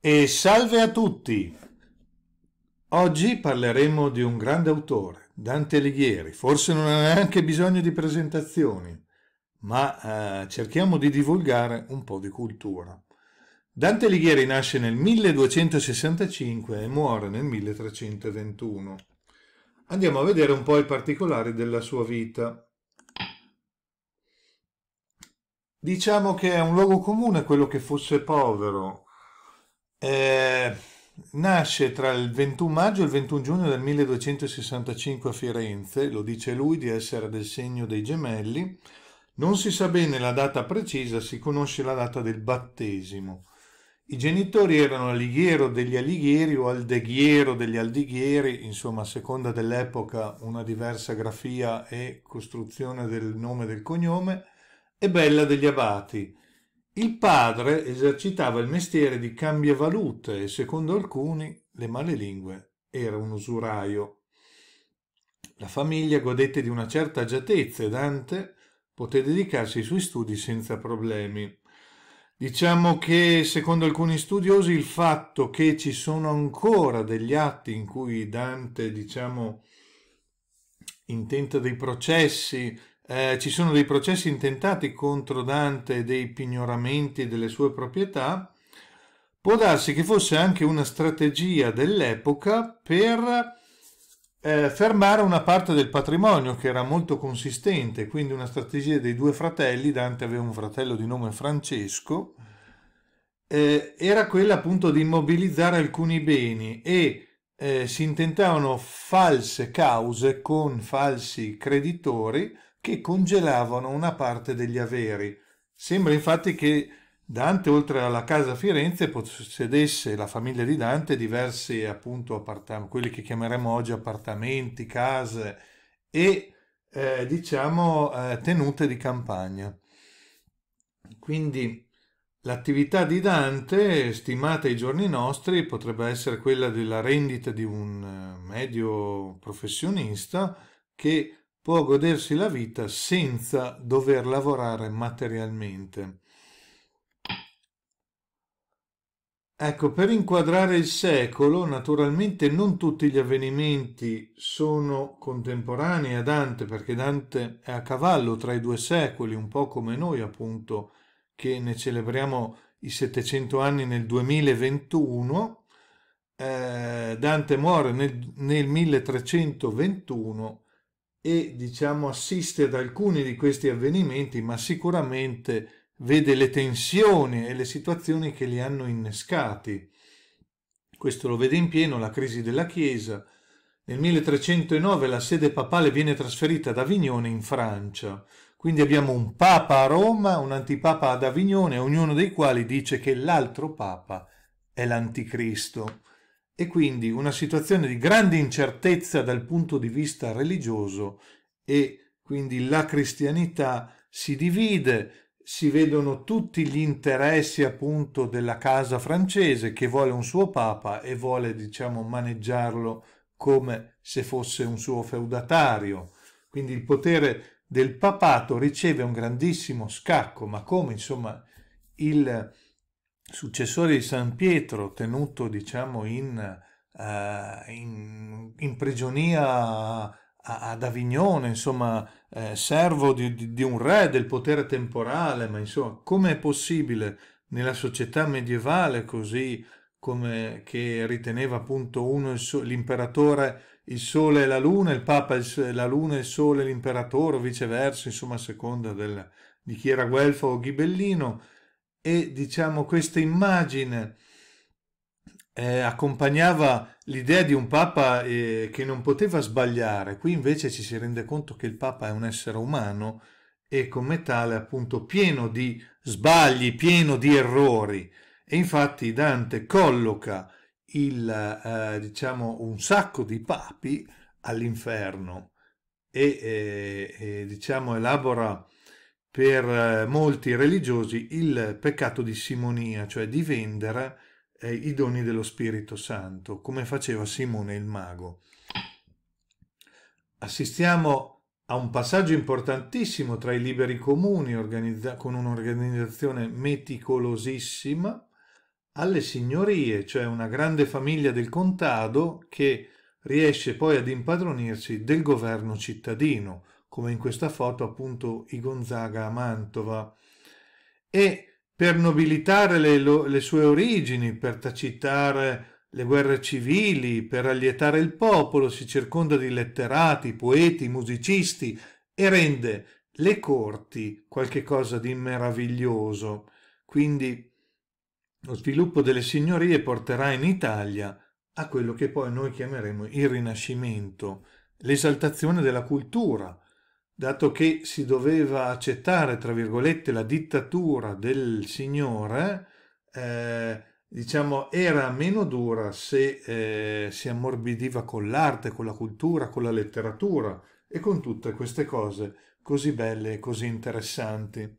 E salve a tutti! Oggi parleremo di un grande autore, Dante Alighieri. Forse non ha neanche bisogno di presentazioni, ma eh, cerchiamo di divulgare un po' di cultura. Dante Alighieri nasce nel 1265 e muore nel 1321. Andiamo a vedere un po' i particolari della sua vita. Diciamo che è un luogo comune quello che fosse povero, eh, nasce tra il 21 maggio e il 21 giugno del 1265 a Firenze, lo dice lui di essere del segno dei gemelli. Non si sa bene la data precisa, si conosce la data del battesimo. I genitori erano Alighiero degli Alighieri o Aldeghiero degli Aldighieri, insomma a seconda dell'epoca una diversa grafia e costruzione del nome del cognome, e Bella degli Abati. Il padre esercitava il mestiere di cambiavalute e secondo alcuni, le male lingue era un usuraio. La famiglia godette di una certa agiatezza e Dante poté dedicarsi ai suoi studi senza problemi. Diciamo che, secondo alcuni studiosi, il fatto che ci sono ancora degli atti in cui Dante, diciamo, intenta dei processi eh, ci sono dei processi intentati contro Dante dei pignoramenti delle sue proprietà, può darsi che fosse anche una strategia dell'epoca per eh, fermare una parte del patrimonio che era molto consistente, quindi una strategia dei due fratelli, Dante aveva un fratello di nome Francesco, eh, era quella appunto di immobilizzare alcuni beni e eh, si intentavano false cause con falsi creditori che congelavano una parte degli averi. Sembra infatti che Dante, oltre alla casa Firenze, possedesse la famiglia di Dante diversi appunto appartamenti, quelli che chiameremo oggi appartamenti, case e eh, diciamo eh, tenute di campagna. Quindi l'attività di Dante, stimata ai giorni nostri, potrebbe essere quella della rendita di un eh, medio professionista che può godersi la vita senza dover lavorare materialmente. Ecco, per inquadrare il secolo, naturalmente non tutti gli avvenimenti sono contemporanei a Dante, perché Dante è a cavallo tra i due secoli, un po' come noi appunto, che ne celebriamo i 700 anni nel 2021. Eh, Dante muore nel, nel 1321 e diciamo assiste ad alcuni di questi avvenimenti, ma sicuramente vede le tensioni e le situazioni che li hanno innescati. Questo lo vede in pieno la crisi della Chiesa. Nel 1309 la sede papale viene trasferita ad Avignone in Francia. Quindi abbiamo un papa a Roma, un antipapa ad Avignone, ognuno dei quali dice che l'altro papa è l'anticristo e quindi una situazione di grande incertezza dal punto di vista religioso e quindi la cristianità si divide, si vedono tutti gli interessi appunto della casa francese che vuole un suo papa e vuole diciamo maneggiarlo come se fosse un suo feudatario. Quindi il potere del papato riceve un grandissimo scacco, ma come insomma il successore di San Pietro, tenuto diciamo in, uh, in, in prigionia ad Avignone, insomma, eh, servo di, di, di, un re, del potere temporale, ma insomma, come è possibile nella società medievale, così come che riteneva appunto uno so, l'imperatore il sole e la luna, il papa il, la luna e il sole l'imperatore, o viceversa, insomma, a seconda del, di chi era Guelfo o Ghibellino, e diciamo questa immagine eh, accompagnava l'idea di un Papa eh, che non poteva sbagliare. Qui invece ci si rende conto che il Papa è un essere umano e come tale appunto pieno di sbagli, pieno di errori. E infatti Dante colloca il, eh, diciamo, un sacco di papi all'inferno e eh, diciamo elabora per eh, molti religiosi il peccato di simonia, cioè di vendere eh, i doni dello Spirito Santo, come faceva Simone il Mago. Assistiamo a un passaggio importantissimo tra i liberi comuni, con un'organizzazione meticolosissima, alle signorie, cioè una grande famiglia del contado che riesce poi ad impadronirsi del governo cittadino come in questa foto appunto i Gonzaga a Mantova e per nobilitare le, le sue origini, per tacitare le guerre civili, per allietare il popolo, si circonda di letterati, poeti, musicisti e rende le corti qualche cosa di meraviglioso. Quindi lo sviluppo delle signorie porterà in Italia a quello che poi noi chiameremo il Rinascimento, l'esaltazione della cultura, dato che si doveva accettare, tra virgolette, la dittatura del Signore, eh, diciamo, era meno dura se eh, si ammorbidiva con l'arte, con la cultura, con la letteratura e con tutte queste cose così belle e così interessanti.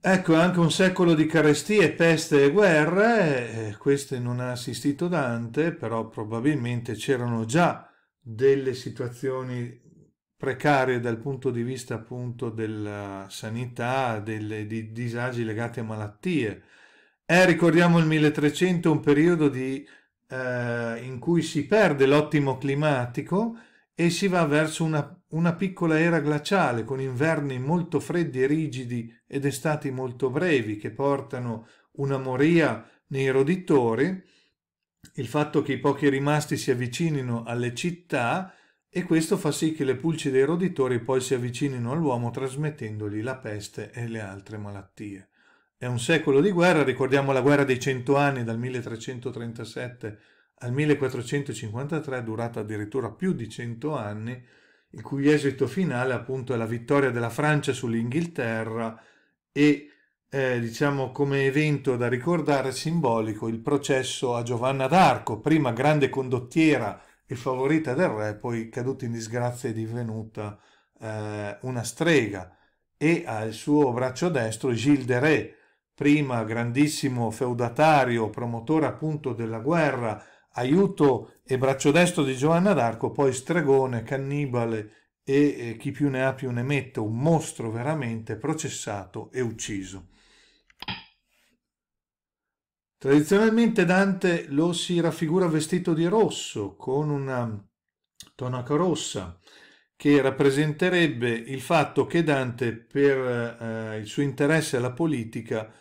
Ecco, anche un secolo di carestie, peste e guerre, eh, queste non ha assistito Dante, però probabilmente c'erano già delle situazioni precarie dal punto di vista appunto della sanità, dei di disagi legati a malattie. È, eh, ricordiamo il 1300, un periodo di, eh, in cui si perde l'ottimo climatico e si va verso una, una piccola era glaciale con inverni molto freddi e rigidi ed estati molto brevi che portano una moria nei roditori il fatto che i pochi rimasti si avvicinino alle città e questo fa sì che le pulci dei roditori poi si avvicinino all'uomo trasmettendogli la peste e le altre malattie. È un secolo di guerra, ricordiamo la guerra dei cento anni dal 1337 al 1453, durata addirittura più di cento anni, il cui esito finale appunto è la vittoria della Francia sull'Inghilterra e eh, diciamo come evento da ricordare simbolico il processo a Giovanna d'Arco, prima grande condottiera e favorita del re, poi caduta in disgrazia e divenuta eh, una strega, e al suo braccio destro Gilles de Re, prima grandissimo feudatario, promotore appunto della guerra, aiuto e braccio destro di Giovanna d'Arco, poi stregone, cannibale e eh, chi più ne ha più ne mette, un mostro veramente processato e ucciso. Tradizionalmente Dante lo si raffigura vestito di rosso, con una tonaca rossa, che rappresenterebbe il fatto che Dante, per eh, il suo interesse alla politica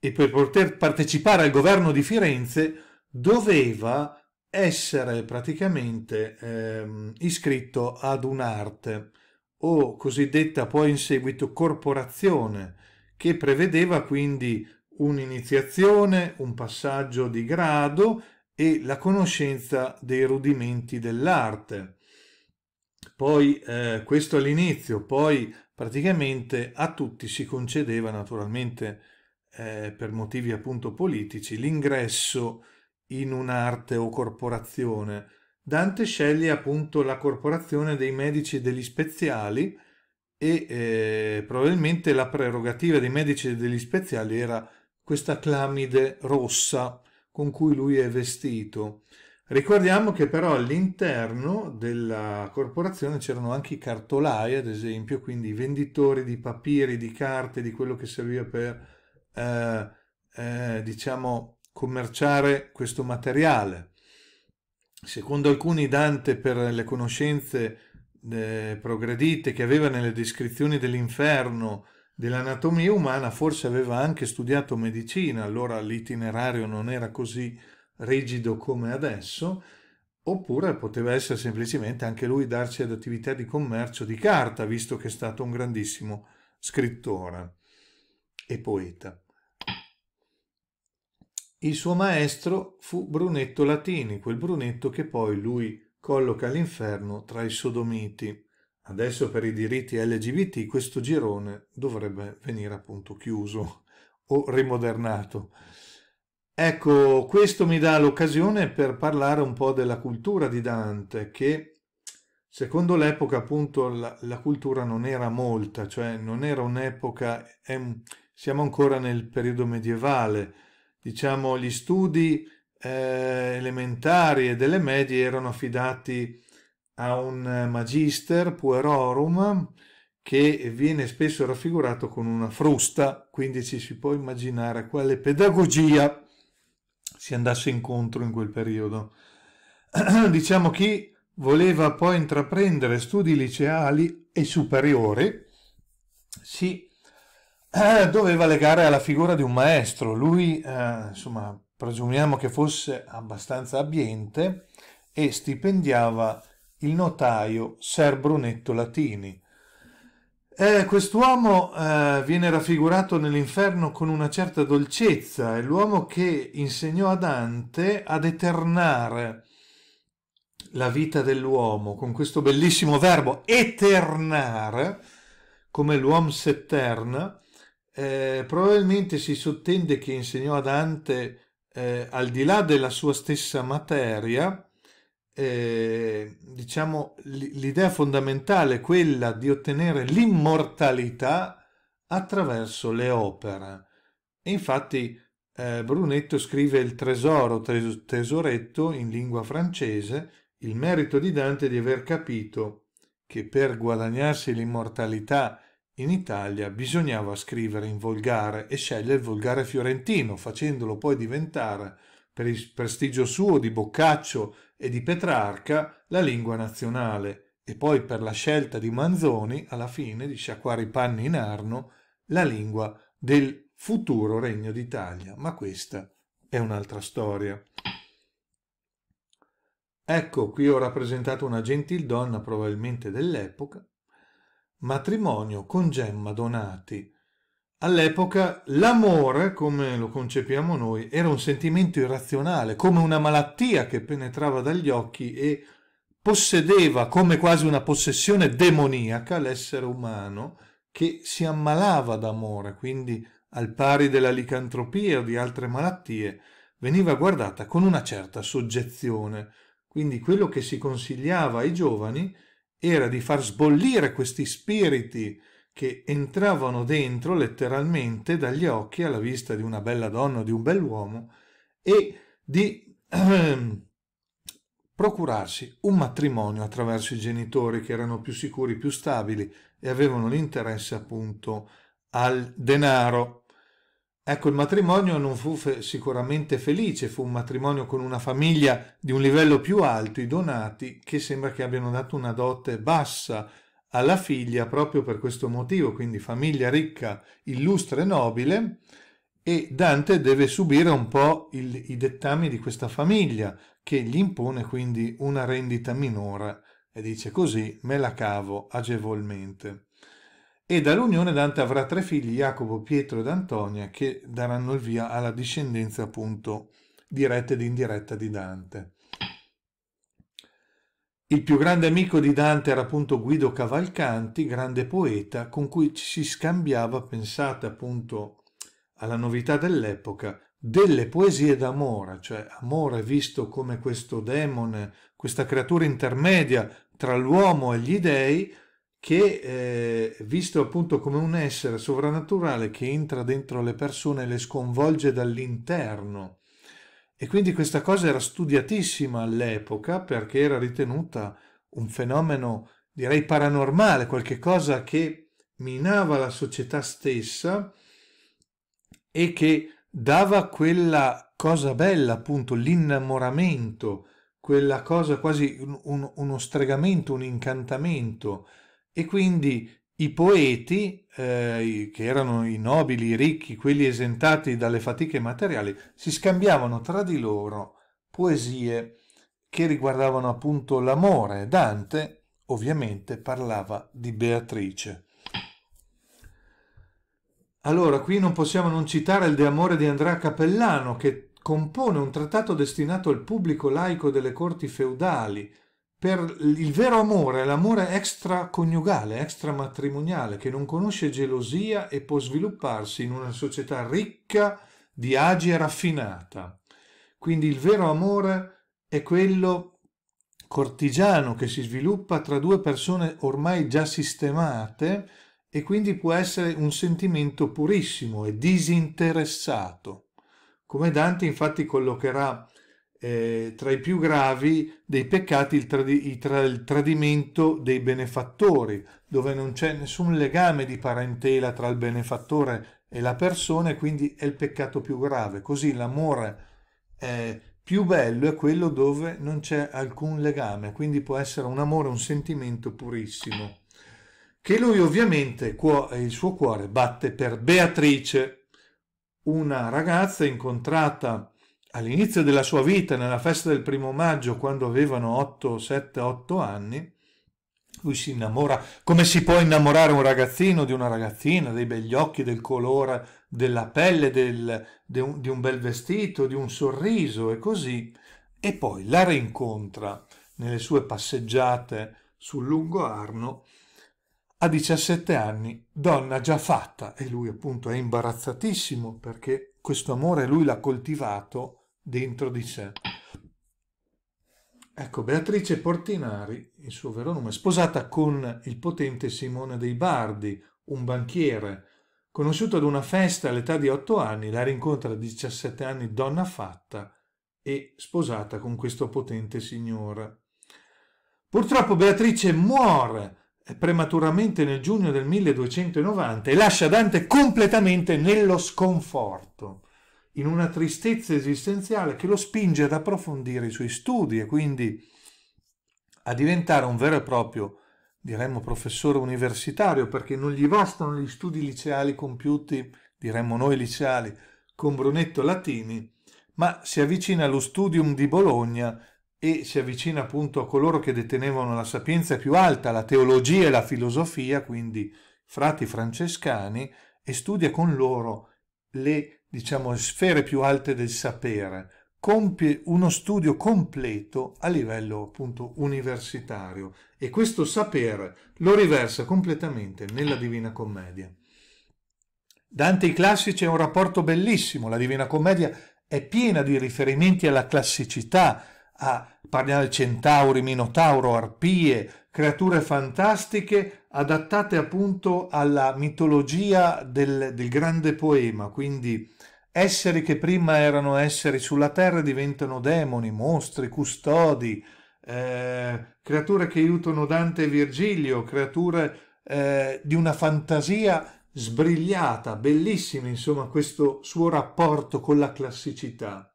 e per poter partecipare al governo di Firenze, doveva essere praticamente eh, iscritto ad un'arte o cosiddetta poi in seguito corporazione, che prevedeva quindi un'iniziazione, un passaggio di grado e la conoscenza dei rudimenti dell'arte. Poi eh, questo all'inizio, poi praticamente a tutti si concedeva naturalmente eh, per motivi appunto politici l'ingresso in un'arte o corporazione. Dante sceglie appunto la corporazione dei medici degli speziali e eh, probabilmente la prerogativa dei medici degli speziali era questa clamide rossa con cui lui è vestito. Ricordiamo che però all'interno della corporazione c'erano anche i cartolai, ad esempio, quindi i venditori di papiri, di carte, di quello che serviva per, eh, eh, diciamo, commerciare questo materiale. Secondo alcuni Dante, per le conoscenze eh, progredite che aveva nelle descrizioni dell'inferno, dell'anatomia umana, forse aveva anche studiato medicina, allora l'itinerario non era così rigido come adesso, oppure poteva essere semplicemente anche lui darsi ad attività di commercio di carta, visto che è stato un grandissimo scrittore e poeta. Il suo maestro fu Brunetto Latini, quel Brunetto che poi lui colloca all'inferno tra i sodomiti. Adesso per i diritti LGBT questo girone dovrebbe venire appunto chiuso o rimodernato. Ecco, questo mi dà l'occasione per parlare un po' della cultura di Dante, che secondo l'epoca appunto la, la, cultura non era molta, cioè non era un'epoca, siamo ancora nel periodo medievale, diciamo gli studi eh, elementari e delle medie erano affidati a a un magister puerorum che viene spesso raffigurato con una frusta, quindi ci si può immaginare a quale pedagogia si andasse incontro in quel periodo. diciamo chi voleva poi intraprendere studi liceali e superiori si doveva legare alla figura di un maestro. Lui, eh, insomma, presumiamo che fosse abbastanza abbiente e stipendiava il notaio Ser Brunetto Latini. Eh, quest'uomo eh, viene raffigurato nell'inferno con una certa dolcezza, è l'uomo che insegnò a Dante ad eternare la vita dell'uomo con questo bellissimo verbo eternare, come l'uomo s'eterna, eh, probabilmente si sottende che insegnò a Dante eh, al di là della sua stessa materia, eh, diciamo, l'idea fondamentale è quella di ottenere l'immortalità attraverso le opere. E infatti eh, Brunetto scrive Il tesoro, tes tesoretto in lingua francese, il merito di Dante di aver capito che per guadagnarsi l'immortalità in Italia bisognava scrivere in volgare e scegliere il volgare fiorentino, facendolo poi diventare per il prestigio suo di Boccaccio e di Petrarca, la lingua nazionale e poi per la scelta di Manzoni, alla fine di sciacquare i panni in arno, la lingua del futuro Regno d'Italia. Ma questa è un'altra storia. Ecco, qui ho rappresentato una gentildonna probabilmente dell'epoca, matrimonio con Gemma Donati, All'epoca l'amore, come lo concepiamo noi, era un sentimento irrazionale, come una malattia che penetrava dagli occhi e possedeva come quasi una possessione demoniaca l'essere umano che si ammalava d'amore, quindi al pari della licantropia o di altre malattie, veniva guardata con una certa soggezione. Quindi quello che si consigliava ai giovani era di far sbollire questi spiriti che entravano dentro letteralmente dagli occhi alla vista di una bella donna o di un bell'uomo e di ehm, procurarsi un matrimonio attraverso i genitori che erano più sicuri, più stabili e avevano l'interesse appunto al denaro. Ecco, il matrimonio non fu fe sicuramente felice, fu un matrimonio con una famiglia di un livello più alto, i Donati, che sembra che abbiano dato una dote bassa alla figlia proprio per questo motivo, quindi famiglia ricca, illustre e nobile, e Dante deve subire un po' il, i dettami di questa famiglia che gli impone quindi una rendita minore e dice così me la cavo agevolmente. E dall'unione Dante avrà tre figli, Jacopo, Pietro ed Antonia, che daranno il via alla discendenza appunto diretta ed indiretta di Dante. Il più grande amico di Dante era appunto Guido Cavalcanti, grande poeta, con cui si scambiava, pensate appunto alla novità dell'epoca, delle poesie d'amore, cioè amore visto come questo demone, questa creatura intermedia tra l'uomo e gli dèi, che eh, visto appunto come un essere sovrannaturale che entra dentro le persone e le sconvolge dall'interno e quindi questa cosa era studiatissima all'epoca perché era ritenuta un fenomeno, direi, paranormale, qualcosa che minava la società stessa e che dava quella cosa bella, appunto, l'innamoramento, quella cosa quasi un, un, uno stregamento, un incantamento. E quindi i poeti, eh, che erano i nobili, i ricchi, quelli esentati dalle fatiche materiali, si scambiavano tra di loro poesie che riguardavano appunto l'amore. Dante ovviamente parlava di Beatrice. Allora, qui non possiamo non citare il De Amore di Andrea Capellano, che compone un trattato destinato al pubblico laico delle corti feudali, per il vero amore, l'amore extraconiugale, extramatrimoniale, che non conosce gelosia e può svilupparsi in una società ricca di agi e raffinata. Quindi il vero amore è quello cortigiano che si sviluppa tra due persone ormai già sistemate e quindi può essere un sentimento purissimo e disinteressato. Come Dante infatti collocherà eh, tra i più gravi dei peccati il, tradi- il, tra- il tradimento dei benefattori, dove non c'è nessun legame di parentela tra il benefattore e la persona e quindi è il peccato più grave. Così l'amore eh, più bello è quello dove non c'è alcun legame, quindi può essere un amore, un sentimento purissimo. Che lui ovviamente, cuo- il suo cuore batte per Beatrice, una ragazza incontrata all'inizio della sua vita, nella festa del primo maggio, quando avevano 8, 7, 8 anni, lui si innamora, come si può innamorare un ragazzino di una ragazzina, dei begli occhi, del colore della pelle, del, de un, di un bel vestito, di un sorriso e così, e poi la rincontra nelle sue passeggiate sul lungo Arno a 17 anni, donna già fatta, e lui appunto è imbarazzatissimo perché questo amore lui l'ha coltivato dentro di sé. Ecco, Beatrice Portinari, il suo vero nome, sposata con il potente Simone dei Bardi, un banchiere. Conosciuto ad una festa all'età di otto anni, la rincontra a 17 anni donna fatta e sposata con questo potente signore. Purtroppo Beatrice muore eh, prematuramente nel giugno del 1290 e lascia Dante completamente nello sconforto in una tristezza esistenziale che lo spinge ad approfondire i suoi studi e quindi a diventare un vero e proprio, diremmo, professore universitario, perché non gli bastano gli studi liceali compiuti, diremmo noi liceali, con Brunetto Latini, ma si avvicina allo studium di Bologna e si avvicina appunto a coloro che detenevano la sapienza più alta, la teologia e la filosofia, quindi frati francescani, e studia con loro le diciamo, sfere più alte del sapere, compie uno studio completo a livello appunto universitario e questo sapere lo riversa completamente nella Divina Commedia. Dante i classici è un rapporto bellissimo, la Divina Commedia è piena di riferimenti alla classicità, a Parliamo di centauri, minotauro, arpie, creature fantastiche adattate appunto alla mitologia del, del grande poema, quindi esseri che prima erano esseri sulla terra diventano demoni, mostri, custodi, eh, creature che aiutano Dante e Virgilio, creature eh, di una fantasia sbrigliata, bellissima, insomma, questo suo rapporto con la classicità.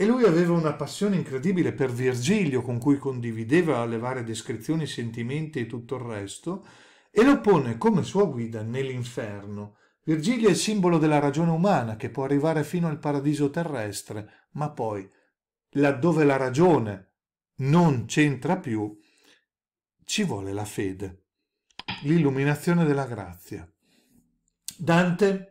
E lui aveva una passione incredibile per Virgilio, con cui condivideva le varie descrizioni, sentimenti e tutto il resto, e lo pone come sua guida nell'inferno. Virgilio è il simbolo della ragione umana che può arrivare fino al paradiso terrestre, ma poi, laddove la ragione non c'entra più, ci vuole la fede, l'illuminazione della grazia. Dante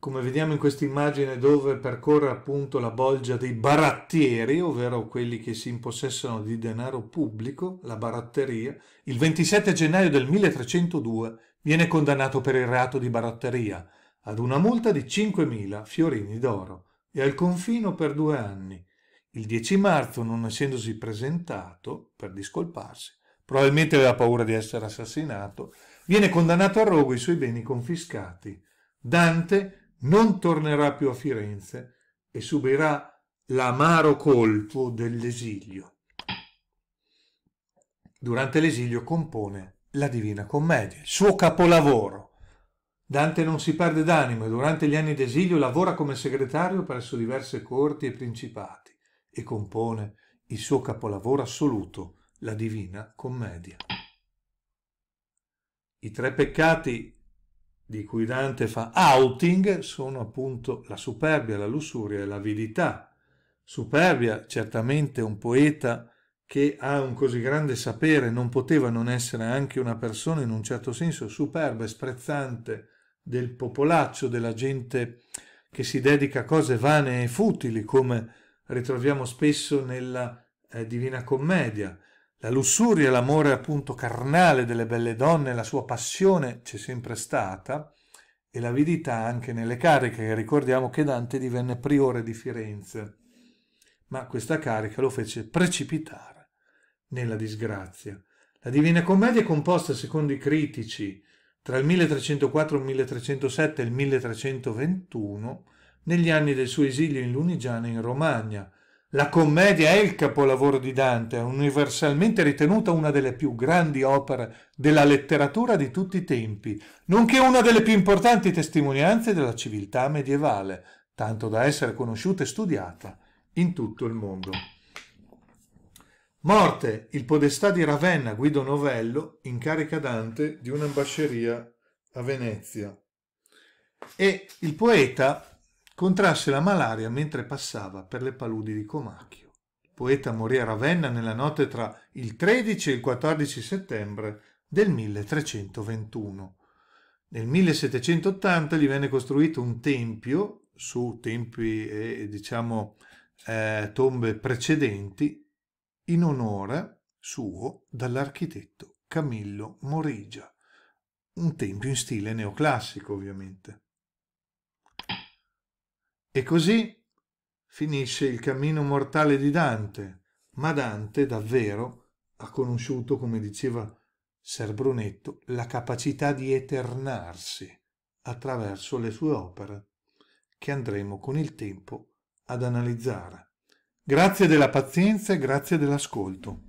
come vediamo in questa immagine dove percorre appunto la bolgia dei barattieri, ovvero quelli che si impossessano di denaro pubblico, la baratteria, il 27 gennaio del 1302 viene condannato per il reato di baratteria ad una multa di 5.000 fiorini d'oro e al confino per due anni. Il 10 marzo, non essendosi presentato per discolparsi, probabilmente aveva paura di essere assassinato, viene condannato a rogo i suoi beni confiscati. Dante non tornerà più a Firenze e subirà l'amaro colpo dell'esilio. Durante l'esilio compone la Divina Commedia, il suo capolavoro. Dante non si perde d'animo e durante gli anni d'esilio lavora come segretario presso diverse corti e principati e compone il suo capolavoro assoluto, la Divina Commedia. I tre peccati di cui Dante fa outing sono appunto la superbia, la lussuria e l'avidità. Superbia, certamente un poeta che ha un così grande sapere, non poteva non essere anche una persona in un certo senso superba e sprezzante del popolaccio, della gente che si dedica a cose vane e futili, come ritroviamo spesso nella eh, Divina Commedia. La lussuria, l'amore appunto carnale delle belle donne, la sua passione c'è sempre stata e l'avidità anche nelle cariche. Ricordiamo che Dante divenne priore di Firenze, ma questa carica lo fece precipitare nella disgrazia. La Divina Commedia è composta, secondo i critici, tra il 1304, il 1307 e il 1321, negli anni del suo esilio in Lunigiana in Romagna, la commedia è il capolavoro di Dante, universalmente ritenuta una delle più grandi opere della letteratura di tutti i tempi, nonché una delle più importanti testimonianze della civiltà medievale, tanto da essere conosciuta e studiata in tutto il mondo. Morte, il podestà di Ravenna Guido Novello incarica Dante di un'ambasceria a Venezia e il poeta contrasse la malaria mentre passava per le paludi di Comacchio. Il poeta morì a Ravenna nella notte tra il 13 e il 14 settembre del 1321. Nel 1780 gli venne costruito un tempio su tempi e eh, diciamo eh, tombe precedenti in onore suo dall'architetto Camillo Morigia, un tempio in stile neoclassico ovviamente. E così finisce il cammino mortale di Dante, ma Dante davvero ha conosciuto, come diceva Ser Brunetto, la capacità di eternarsi attraverso le sue opere, che andremo con il tempo ad analizzare. Grazie della pazienza e grazie dell'ascolto.